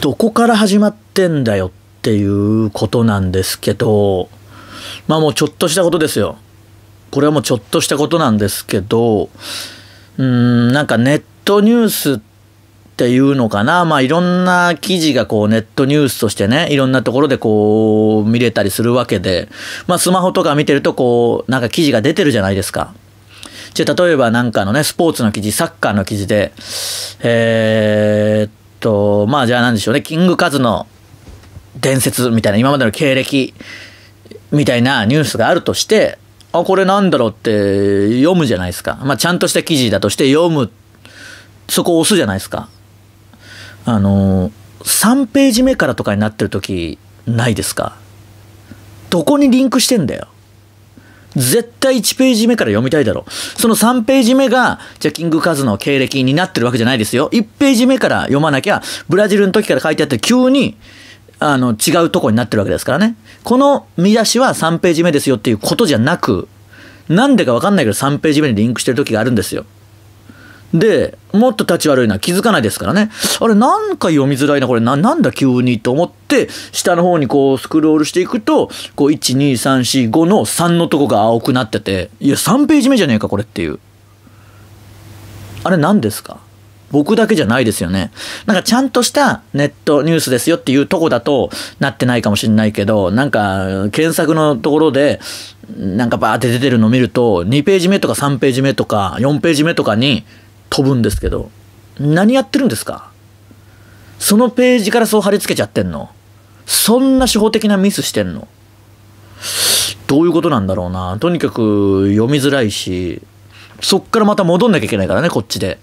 どこから始まってんだよっていうことなんですけど、まあもうちょっとしたことですよ。これはもうちょっとしたことなんですけど、うん、なんかネットニュースっていうのかな。まあいろんな記事がこうネットニュースとしてね、いろんなところでこう見れたりするわけで、まあスマホとか見てるとこうなんか記事が出てるじゃないですか。じゃ例えばなんかのね、スポーツの記事、サッカーの記事で、えー、っと、まあじゃあ何でしょうね、キングカズの伝説みたいな、今までの経歴みたいなニュースがあるとして、あ、これなんだろうって読むじゃないですか。まあちゃんとした記事だとして読む、そこを押すじゃないですか。あの、3ページ目からとかになってる時ないですか。どこにリンクしてんだよ。絶対1ページ目から読みたいだろう。その3ページ目が、じゃキングカズの経歴になってるわけじゃないですよ。1ページ目から読まなきゃ、ブラジルの時から書いてあって急に、あの、違うとこになってるわけですからね。この見出しは3ページ目ですよっていうことじゃなく、なんでかわかんないけど3ページ目にリンクしてる時があるんですよ。で、もっと立ち悪いのは気づかないですからね。あれ、なんか読みづらいな、これな、なんだ急にと思って、下の方にこうスクロールしていくと、こう、1、2、3、4、5の3のとこが青くなってて、いや、3ページ目じゃねえか、これっていう。あれ、何ですか僕だけじゃないですよね。なんかちゃんとしたネットニュースですよっていうとこだとなってないかもしれないけど、なんか検索のところで、なんかバーって出てるの見ると、2ページ目とか3ページ目とか4ページ目とかに、飛ぶんですけど、何やってるんですかそのページからそう貼り付けちゃってんのそんな手法的なミスしてんのどういうことなんだろうな。とにかく読みづらいし、そっからまた戻んなきゃいけないからね、こっちで。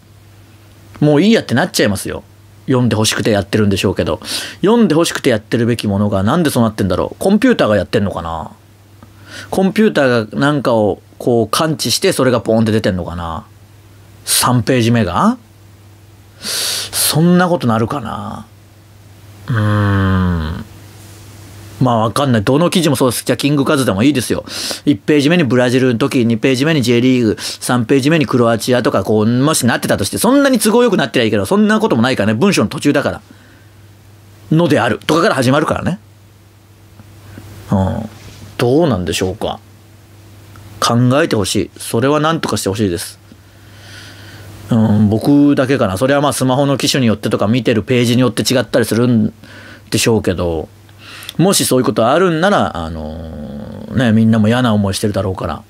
もういいやってなっちゃいますよ。読んで欲しくてやってるんでしょうけど。読んで欲しくてやってるべきものがなんでそうなってんだろう。コンピューターがやってんのかなコンピューターがなんかをこう感知してそれがポーンって出てんのかな3ページ目がそんなことなるかなうーん。まあわかんない。どの記事もそうです。じゃキングカズでもいいですよ。1ページ目にブラジルの時、2ページ目に J リーグ、3ページ目にクロアチアとか、こう、もしなってたとして、そんなに都合よくなってりゃいいけど、そんなこともないからね。文章の途中だから。のである。とかから始まるからね。うん。どうなんでしょうか。考えてほしい。それは何とかしてほしいです。うん、僕だけかなそれはまあスマホの機種によってとか見てるページによって違ったりするんでしょうけどもしそういうことあるんならあのー、ねみんなも嫌な思いしてるだろうから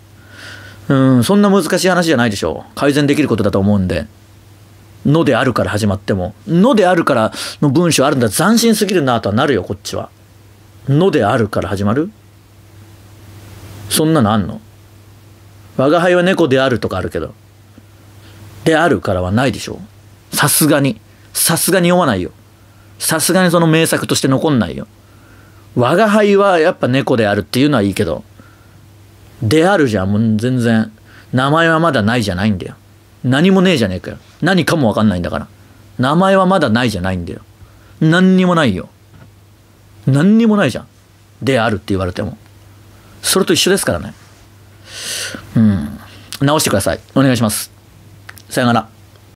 うんそんな難しい話じゃないでしょう改善できることだと思うんでのであるから始まってものであるからの文章あるんだ斬新すぎるなとはなるよこっちはのであるから始まるそんなのあんの我が輩は猫であるとかあるけどであるからはないでしょさすがに。さすがに読まないよ。さすがにその名作として残んないよ。我が輩はやっぱ猫であるっていうのはいいけど、であるじゃん、もう全然。名前はまだないじゃないんだよ。何もねえじゃねえかよ。何かもわかんないんだから。名前はまだないじゃないんだよ。何にもないよ。何にもないじゃん。であるって言われても。それと一緒ですからね。うん。直してください。お願いします。さよなら。